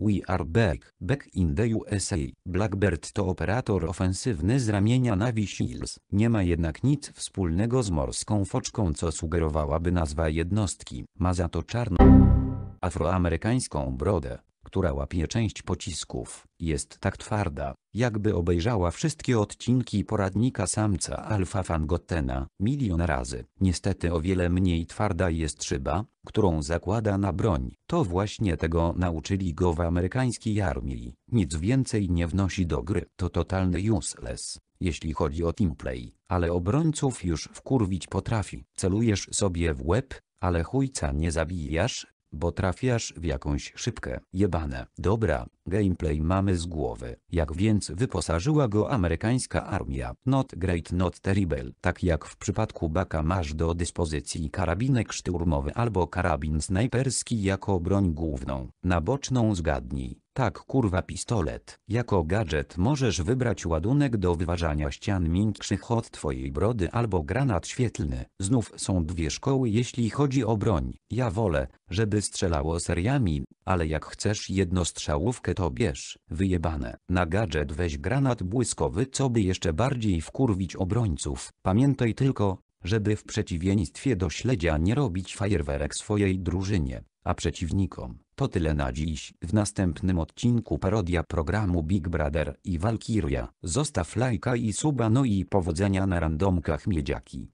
We are back, back in the USA. Blackbird to operator ofensywny z ramienia Navy Shields. Nie ma jednak nic wspólnego z morską foczką co sugerowałaby nazwa jednostki. Ma za to czarną afroamerykańską brodę która łapie część pocisków, jest tak twarda, jakby obejrzała wszystkie odcinki poradnika samca alfa fangotena, milion razy. Niestety o wiele mniej twarda jest szyba, którą zakłada na broń. To właśnie tego nauczyli go w amerykańskiej armii. Nic więcej nie wnosi do gry. To totalny useless jeśli chodzi o teamplay, ale obrońców już wkurwić potrafi. Celujesz sobie w łeb, ale chujca nie zabijasz, bo trafiasz w jakąś szybkę. Jebane. Dobra, gameplay mamy z głowy. Jak więc wyposażyła go amerykańska armia. Not great not terrible. Tak jak w przypadku Baka masz do dyspozycji karabinek szturmowy albo karabin snajperski jako broń główną. Na boczną zgadnij. Tak kurwa pistolet. Jako gadżet możesz wybrać ładunek do wyważania ścian miększych od twojej brody albo granat świetlny. Znów są dwie szkoły jeśli chodzi o broń. Ja wolę, żeby strzelało seriami, ale jak chcesz jednostrzałówkę to bierz. Wyjebane. Na gadżet weź granat błyskowy co by jeszcze bardziej wkurwić obrońców. Pamiętaj tylko, żeby w przeciwieństwie do śledzia nie robić fajerwerek swojej drużynie a przeciwnikom. To tyle na dziś. W następnym odcinku parodia programu Big Brother i Walkiria. Zostaw lajka i suba no i powodzenia na randomkach miedziaki.